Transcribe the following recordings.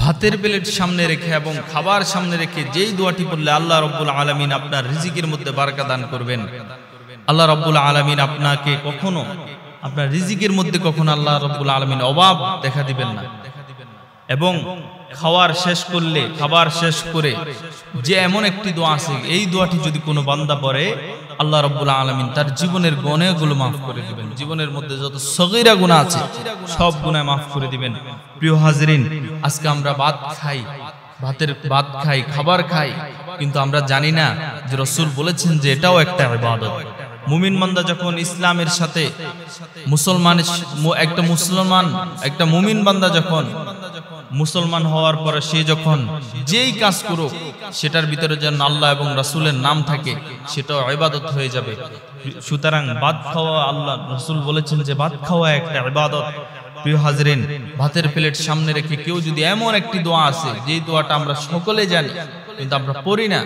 ভাতের প্লেট সামনে রেখে এবং খাবার সামনে রেখে যেই দোয়াটি পড়লে আল্লাহ রব্বুল আলমিন আপনার রিজিকের মধ্যে বারকা দান করবেন আল্লাহ রব্বুল আলমিন আপনাকে কখনো আপনার রিজিকের মধ্যে কখনো আল্লাহ রব্বুল আলমিন অভাব দেখা দিবেন না এবং খাওয়ার শেষ করলে খাবার শেষ করে যে এমন একটি দোয়া আছে এই দোয়াটি যদি কোনো বান্দা পড়ে আল্লাহ রব্বুল আলমিন তার জীবনের গুলো মাফ করে দিবেন জীবনের মধ্যে যত সগিরা গুণা আছে সব গুণায় মাফ করে দিবেন প্রিয় হাজরিন আজকে আমরা ভাত খাই ভাতের ভাত খাই খাবার খাই কিন্তু আমরা জানি না যে রসুল বলেছেন যে এটাও একটা বাদত মুমিন বান্দা যখন ইসলামের সাথে মুসলমানের একটা মুসলমান একটা মুমিন বান্দা যখন মুসলমান হওয়ার পরে সে যখন যেই কাজ করুক সেটার ভিতরে যেন আল্লাহ এবং রাসুলের নাম থাকে সেটাও ইবাদত হয়ে যাবে সুতরাং বাদ খাওয়া আল্লাহ রাসুল বলেছেন যে বাদ খাওয়া একটা ইবাদত প্রিয় হাজরেন ভাতের প্লেট সামনে রেখে কেউ যদি এমন একটি দোয়া আছে যেই দোয়াটা আমরা সকলে জানি কিন্তু আমরা পড়ি না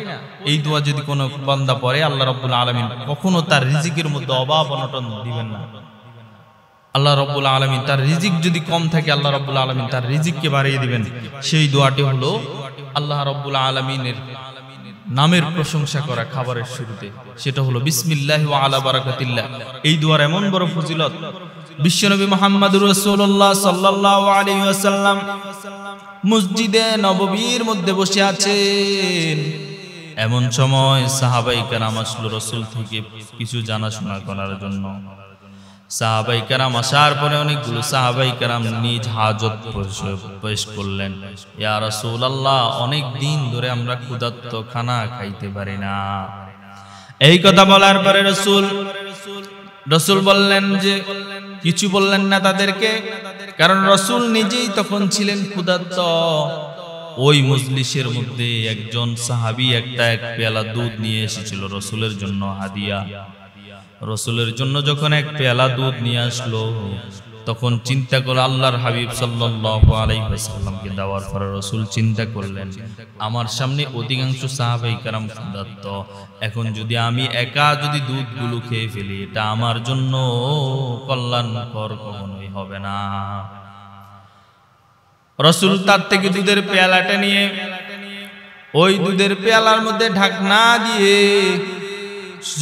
এই দোয়া যদি কোনো বান্দা পরে আল্লাহ রব্বুল আলমিন কখনো তার রিজিকের মধ্যে অভাব অনটন দিবেন না আল্লাহ রব্বুল আলমিন তার রিজিক যদি কম থাকে আল্লাহ রব্বুল আলমিন তার রিজিককে বাড়িয়ে দিবেন সেই দোয়াটি হলো আল্লাহ রব্বুল আলমিনের নামের প্রশংসা করা খাবারের শুরুতে সেটা হলো বিসমিল্লাহ আলা বারাকাতিল্লাহ এই দোয়ার এমন বড় ফজিলত বিশ্বনবী মোহাম্মদ রসুল্লাহ সাল্লাহ আলিয়াসাল্লাম মসজিদে নববীর মধ্যে বসে আছেন এমন সময় সাহাবাইকার আসলো রসুল থেকে কিছু জানাশোনা করার জন্য সাহাবাই কারাম আসার পরে অনেকগুলো সাহাবাই কারাম নিজ হাজত পেশ করলেন ইয়া রাসূলুল্লাহ অনেক দিন ধরে আমরা ক্ষুদাত্ত খানা খাইতে পারি না এই কথা বলার পরে রসুল রসুল বললেন যে কিছু বললেন না তাদেরকে কারণ রসুল নিজেই তখন ছিলেন ক্ষুদাত্ত ওই মজলিসের মধ্যে একজন সাহাবি একটা এক পেয়ালা দুধ নিয়ে এসেছিল রসুলের জন্য হাদিয়া রসুলের জন্য যখন এক পেয়ালা দুধ নিয়ে আসলো তখন চিন্তা করে আল্লাহর হাবিব সাল্লাল্লাহু দেওয়ার পরে রসুল চিন্তা করলেন আমার সামনে অধিকাংশ সাহাবাই کرام ক্ষুধার্ত এখন যদি আমি একা যদি দুধগুলো খেয়ে ফেলি এটা আমার জন্য কল্যাণকর কখনোই হবে না রসুল তার থেকে দুধের পেয়ালাটা নিয়ে ওই দুধের পেয়ালার মধ্যে ঢাকনা দিয়ে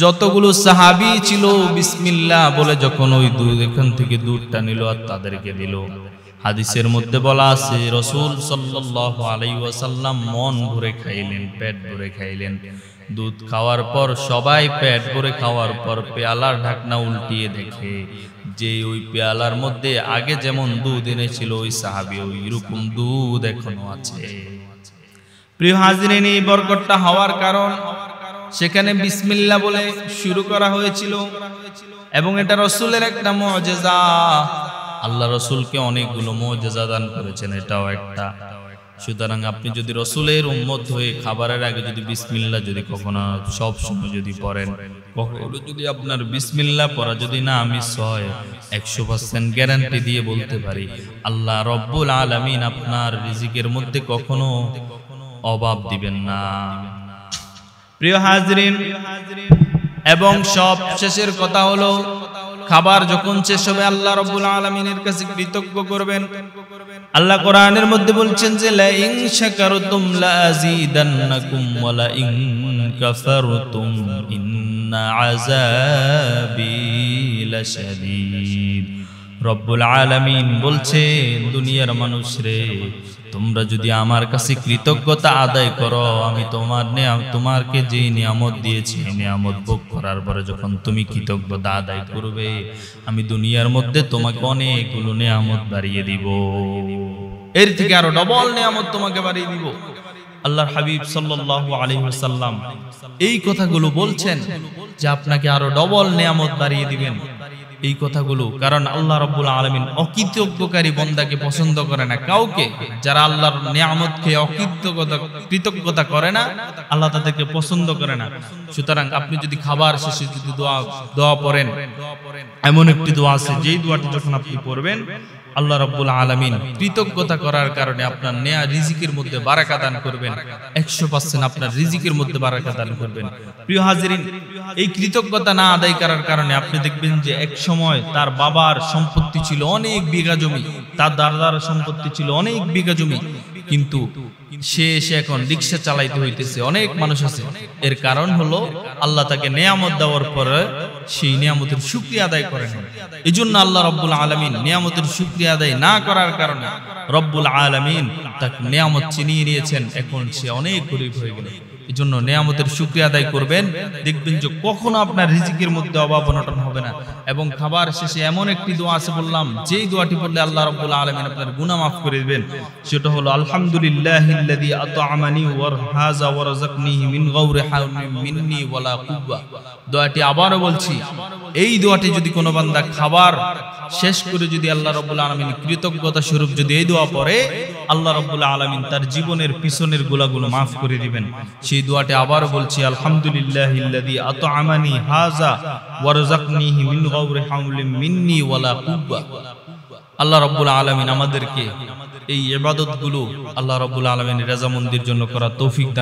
যতগুলো সাহাবি ছিল বিসমিল্লা বলে যখন ওই দুধ এখান থেকে দুধটা নিল আর তাদেরকে দিল হাদিসের মধ্যে বলা আছে রসুল সাল্লাসাল্লাম মন ভরে খাইলেন পেট ভরে খাইলেন দুধ খাওয়ার পর সবাই পেট ভরে খাওয়ার পর পেয়ালার ঢাকনা উল্টিয়ে দেখে যে ওই পেয়ালার মধ্যে আগে যেমন দুধ এনেছিল ওই সাহাবি ওই রকম দুধ এখনো আছে প্রিয় হাজিরেন এই বরকটটা হওয়ার কারণ সেখানে বিসমিল্লা বলে শুরু করা হয়েছিল এবং এটা রসুলের একটা মজেজা আল্লাহ রসুলকে অনেকগুলো মজেজা দান করেছেন এটাও একটা সুতরাং আপনি যদি রসুলের উম্মত হয়ে খাবারের আগে যদি বিসমিল্লা যদি কখনো সব সময় যদি পড়েন কখনো যদি আপনার বিসমিল্লা পড়া যদি না আমি সয় একশো পার্সেন্ট গ্যারান্টি দিয়ে বলতে পারি আল্লাহ রব্বুল আলমিন আপনার রিজিকের মধ্যে কখনো অভাব দিবেন না প্রিয় হাজরিন এবং সব শেষের কথা হলো খাবার যখন শেষ হবে আল্লাহ রব্বুল আলমিনের কাছে কৃতজ্ঞ করবেন আল্লাহ কোরআনের মধ্যে বলছেন যে লা ইন শাকারতুম লা আযীদান্নাকুম ওয়া লা ইন কাফারতুম ইন্না আযাবি লাশাদীদ রব্বুল আলমিন বলছে দুনিয়ার মানুষ রে তোমরা যদি আমার কাছে কৃতজ্ঞতা আদায় করো আমি তোমার তোমারকে যে নিয়ামত দিয়েছি নিয়ামত ভোগ করার পরে যখন তুমি কৃতজ্ঞতা আদায় করবে আমি দুনিয়ার মধ্যে তোমাকে অনেকগুলো নিয়ামত বাড়িয়ে দিব এর থেকে আরো ডবল নিয়ামত তোমাকে বাড়িয়ে দিব আল্লাহর হাবিব সাল্লাল্লাহু আলাইহি এই কথাগুলো বলছেন যে আপনাকে আরো ডবল নিয়ামত বাড়িয়ে দিবেন এই কথাগুলো কারণ আল্লাহ রব্বুল আলমিন অকৃতজ্ঞকারী বন্দাকে পছন্দ করে না কাউকে যারা আল্লাহর নিয়ামতকে অকৃতজ্ঞতা কৃতজ্ঞতা করে না আল্লাহ তাদেরকে পছন্দ করে না সুতরাং আপনি যদি খাবার শেষে যদি দোয়া দোয়া পড়েন এমন একটি দোয়া আছে যেই দোয়াটি যখন আপনি পড়বেন আল্লাহ রব্বুল আলমিন কৃতজ্ঞতা করার কারণে আপনার নেয়া রিজিকের মধ্যে বারাকা দান করবেন একশো পার্সেন্ট আপনার রিজিকের মধ্যে বারাকা দান করবেন প্রিয় হাজিরিন এই কৃতজ্ঞতা না আদায় করার কারণে আপনি দেখবেন যে এক সময় তার বাবার সম্পত্তি ছিল অনেক বিঘা জমি তার দাদার সম্পত্তি ছিল অনেক বিঘা জমি কিন্তু শেষ এখন রিক্সা চালাইতে হইতেছে অনেক মানুষ আছে এর কারণ হলো আল্লাহ তাকে দেওয়ার পরে সেই নিয়ামতের সুক্রিয়া আদায় করেন এই জন্য আল্লাহ রব্বুল আলমিন নিয়ামতের সুক্রিয়া আদায় না করার কারণে রব্বুল আলমিন তাকে নিয়ামত চিনিয়ে নিয়েছেন এখন সে অনেক গরিব হয়ে গেল এই জন্য সুক্রিয়া আদায় করবেন দেখবেন যে কখনো আপনার রিজিকের মধ্যে অভাব অনটন হবে না এবং খাবার শেষে এমন একটি দোয়া আছে বললাম যেই দোয়াটি পড়লে আল্লাহ রব্বুল আলমিন আপনার গুণা মাফ করে দেবেন সেটা হলো আলহামদুলিল্লাহ الذي أطعمني ورهاز ورزقني من غور حول مني ولا قوة দোয়াটি আবার বলছি এই দোয়াটি যদি কোনো বান্দা খাবার শেষ করে যদি আল্লাহ রব্বুল আলামিন কৃতজ্ঞতা স্বরূপ যদি এই দোয়া পড়ে আল্লাহ রব্বুল আলমিন তার জীবনের পিছনের গুলাগুলো মাফ করে দিবেন সেই দোয়াটি আবার বলছি আলহামদুলিল্লাহ আত আমানি হাজা ওয়ারজাকনিহি মিন গাউরি হাউলিম মিন্নি ওয়ালা কুব্বা আল্লাহ রব্বুল আলমিন আমাদেরকে এই এবাদতগুলো আল্লাহ রবুল আলমিন রেজামন্দির জন্য করা তৌফিক দান